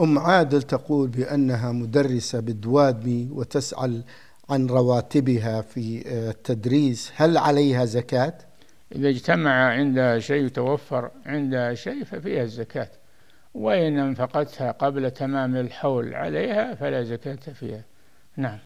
أم عادل تقول بأنها مدرسة بالدوادمي وتسأل عن رواتبها في آه، التدريس هل عليها زكاة؟ إذا اجتمع عندها شيء وتوفر عندها شيء ففيها الزكاة وإن أنفقتها قبل تمام الحول عليها فلا زكاة فيها نعم